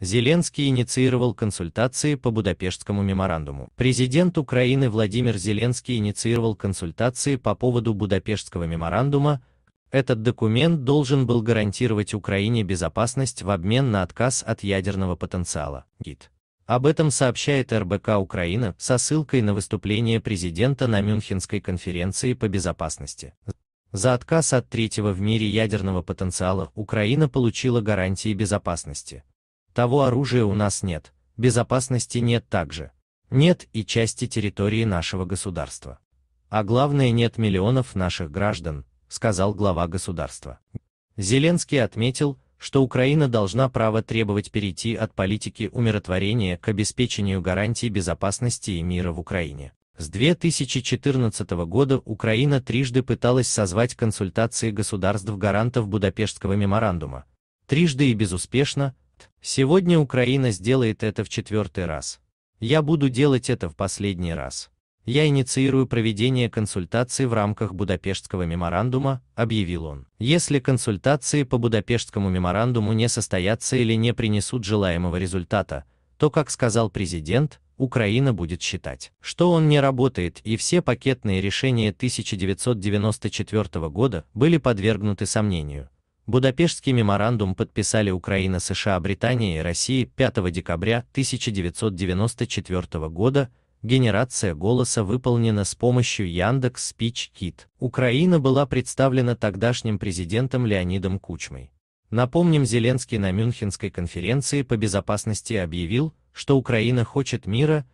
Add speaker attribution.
Speaker 1: Зеленский инициировал консультации по Будапештскому меморандуму. Президент Украины Владимир Зеленский инициировал консультации по поводу Будапештского меморандума. Этот документ должен был гарантировать Украине безопасность в обмен на отказ от ядерного потенциала. ГИТ. Об этом сообщает РБК Украина со ссылкой на выступление президента на Мюнхенской конференции по безопасности. За отказ от третьего в мире ядерного потенциала Украина получила гарантии безопасности. Того оружия у нас нет, безопасности нет также. Нет и части территории нашего государства. А главное нет миллионов наших граждан, сказал глава государства. Зеленский отметил, что Украина должна право требовать перейти от политики умиротворения к обеспечению гарантий безопасности и мира в Украине. С 2014 года Украина трижды пыталась созвать консультации государств-гарантов Будапештского меморандума. Трижды и безуспешно, Сегодня Украина сделает это в четвертый раз. Я буду делать это в последний раз. Я инициирую проведение консультаций в рамках Будапештского меморандума, объявил он. Если консультации по Будапештскому меморандуму не состоятся или не принесут желаемого результата, то, как сказал президент, Украина будет считать, что он не работает и все пакетные решения 1994 года были подвергнуты сомнению, Будапештский меморандум подписали Украина, США, Британия и Россия 5 декабря 1994 года. Генерация голоса выполнена с помощью Яндекс Спич Кит. Украина была представлена тогдашним президентом Леонидом Кучмой. Напомним, Зеленский на Мюнхенской конференции по безопасности объявил, что Украина хочет мира,